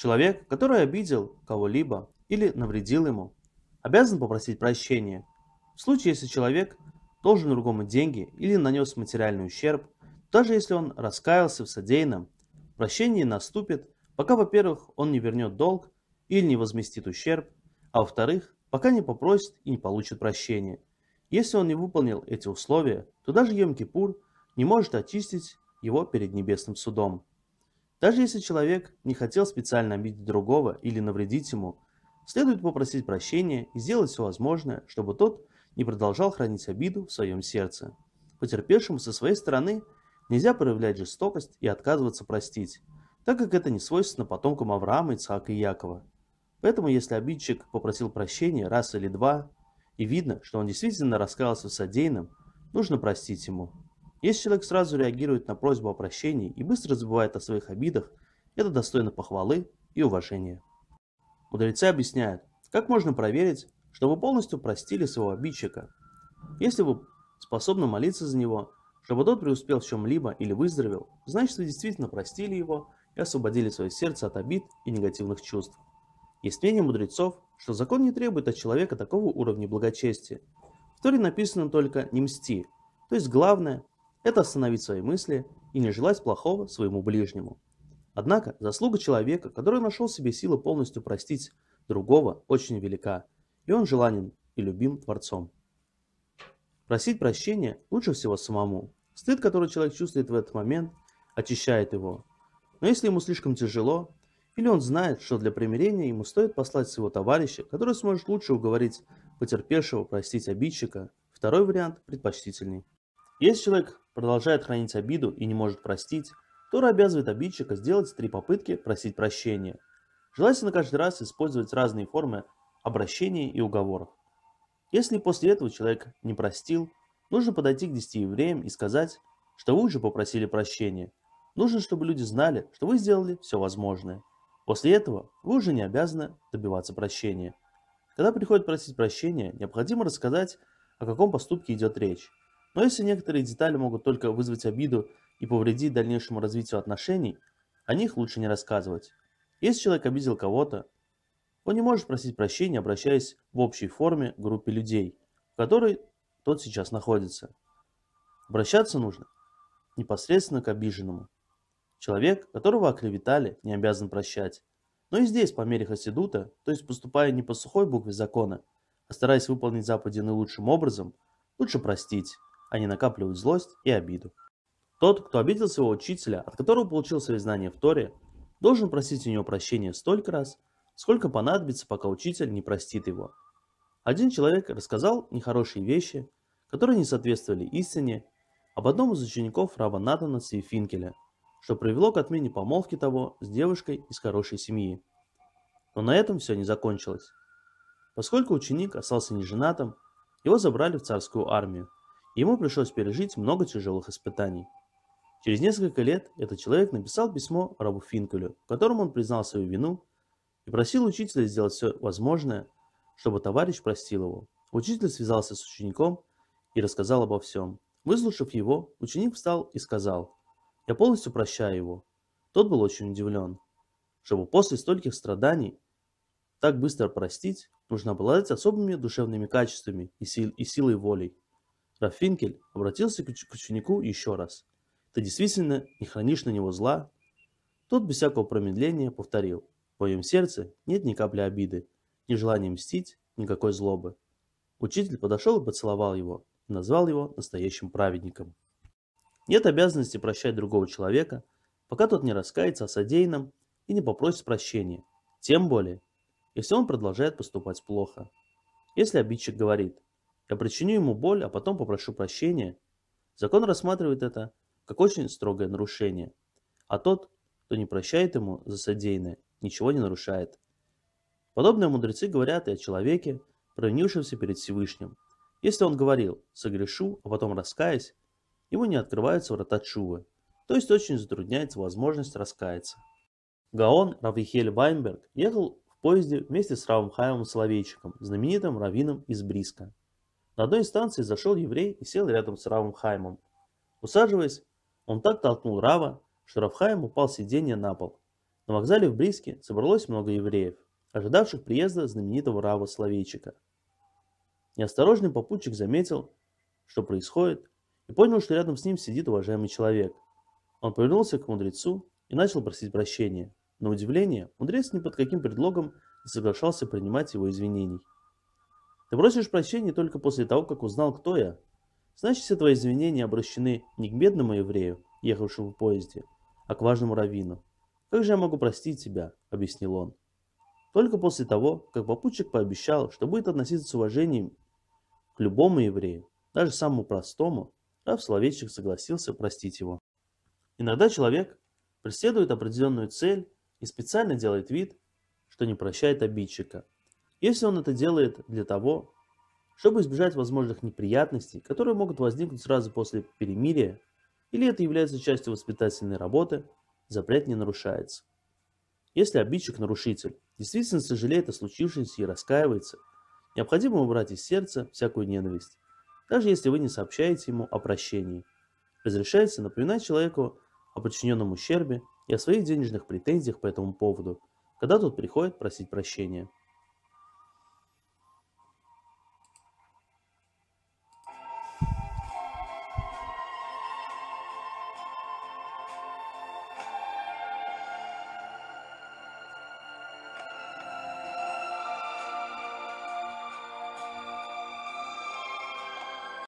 Человек, который обидел кого-либо или навредил ему, обязан попросить прощения. В случае, если человек должен другому деньги или нанес материальный ущерб, даже если он раскаялся в содеянном, прощение наступит, пока, во-первых, он не вернет долг или не возместит ущерб, а во-вторых, пока не попросит и не получит прощения. Если он не выполнил эти условия, то даже Йом-Кипур не может очистить его перед небесным судом. Даже если человек не хотел специально обидеть другого или навредить ему, следует попросить прощения и сделать все возможное, чтобы тот не продолжал хранить обиду в своем сердце. Потерпевшему со своей стороны нельзя проявлять жестокость и отказываться простить, так как это не свойственно потомкам Авраама, Ицхака и Якова. Поэтому если обидчик попросил прощения раз или два, и видно, что он действительно раскаялся в содеянном, нужно простить ему. Если человек сразу реагирует на просьбу о прощении и быстро забывает о своих обидах, это достойно похвалы и уважения. Мудрецы объясняют, как можно проверить, что вы полностью простили своего обидчика. Если вы способны молиться за него, чтобы тот преуспел в чем-либо или выздоровел, значит вы действительно простили его и освободили свое сердце от обид и негативных чувств. Есть мнение мудрецов, что закон не требует от человека такого уровня благочестия. В Торе написано только «не мсти», то есть главное это остановить свои мысли и не желать плохого своему ближнему. Однако заслуга человека, который нашел себе силы полностью простить другого, очень велика, и он желанен и любим Творцом. Просить прощения лучше всего самому. Стыд, который человек чувствует в этот момент, очищает его. Но если ему слишком тяжело, или он знает, что для примирения ему стоит послать своего товарища, который сможет лучше уговорить потерпевшего простить обидчика, второй вариант предпочтительней. Если человек продолжает хранить обиду и не может простить, Тора обязывает обидчика сделать три попытки просить прощения. Желательно каждый раз использовать разные формы обращения и уговоров. Если после этого человек не простил, нужно подойти к десяти евреям и сказать, что вы уже попросили прощения. Нужно, чтобы люди знали, что вы сделали все возможное. После этого вы уже не обязаны добиваться прощения. Когда приходит просить прощения, необходимо рассказать, о каком поступке идет речь. Но если некоторые детали могут только вызвать обиду и повредить дальнейшему развитию отношений, о них лучше не рассказывать. Если человек обидел кого-то, он не может просить прощения, обращаясь в общей форме к группе людей, в которой тот сейчас находится. Обращаться нужно непосредственно к обиженному. Человек, которого оклеветали, не обязан прощать. Но и здесь, по мере хасидута, то есть поступая не по сухой букве закона, а стараясь выполнить заповеди наилучшим образом, лучше простить они накапливают злость и обиду. Тот, кто обидел своего учителя, от которого получил свои знания в Торе, должен просить у него прощения столько раз, сколько понадобится, пока учитель не простит его. Один человек рассказал нехорошие вещи, которые не соответствовали истине, об одном из учеников раба Натана Сейфинкеля, что привело к отмене помолвки того с девушкой из хорошей семьи. Но на этом все не закончилось. Поскольку ученик остался неженатым, его забрали в царскую армию – Ему пришлось пережить много тяжелых испытаний. Через несколько лет этот человек написал письмо рабу Финкелю, в котором он признал свою вину и просил учителя сделать все возможное, чтобы товарищ простил его. Учитель связался с учеником и рассказал обо всем. Выслушав его, ученик встал и сказал, «Я полностью прощаю его». Тот был очень удивлен. Чтобы после стольких страданий так быстро простить, нужно обладать особыми душевными качествами и, сил, и силой воли. Рафинкель обратился к ученику еще раз. «Ты действительно не хранишь на него зла?» Тот без всякого промедления повторил. «В твоем сердце нет ни капли обиды, ни желания мстить, никакой злобы». Учитель подошел и поцеловал его, и назвал его настоящим праведником. Нет обязанности прощать другого человека, пока тот не раскается о содеянном и не попросит прощения. Тем более, если он продолжает поступать плохо. Если обидчик говорит – я причиню ему боль, а потом попрошу прощения. Закон рассматривает это как очень строгое нарушение. А тот, кто не прощает ему за содеянное, ничего не нарушает. Подобные мудрецы говорят и о человеке, провинившемся перед Всевышним. Если он говорил «согрешу», а потом раскаясь, ему не открываются врата Чувы, то есть очень затрудняется возможность раскаяться. Гаон Равихель Вайнберг ехал в поезде вместе с Равом Хаевым Соловейчиком, знаменитым раввином из Бриска. На одной из станций зашел еврей и сел рядом с Равом Хаймом. Усаживаясь, он так толкнул Рава, что Равхайм упал с сиденья на пол. На вокзале в Бриске собралось много евреев, ожидавших приезда знаменитого Рава Словейчика. Неосторожный попутчик заметил, что происходит, и понял, что рядом с ним сидит уважаемый человек. Он повернулся к мудрецу и начал просить прощения. На удивление, мудрец ни под каким предлогом не соглашался принимать его извинений. Ты просишь прощения только после того, как узнал, кто я. Значит, все твои извинения обращены не к бедному еврею, ехавшему в поезде, а к важному раввину. «Как же я могу простить тебя?» – объяснил он. Только после того, как попутчик пообещал, что будет относиться с уважением к любому еврею, даже самому простому, Рав Словечник согласился простить его. Иногда человек преследует определенную цель и специально делает вид, что не прощает обидчика – если он это делает для того, чтобы избежать возможных неприятностей, которые могут возникнуть сразу после перемирия, или это является частью воспитательной работы, запрет не нарушается. Если обидчик-нарушитель действительно сожалеет о случившемся и раскаивается, необходимо убрать из сердца всякую ненависть, даже если вы не сообщаете ему о прощении. Разрешается напоминать человеку о причиненном ущербе и о своих денежных претензиях по этому поводу, когда тот приходит просить прощения.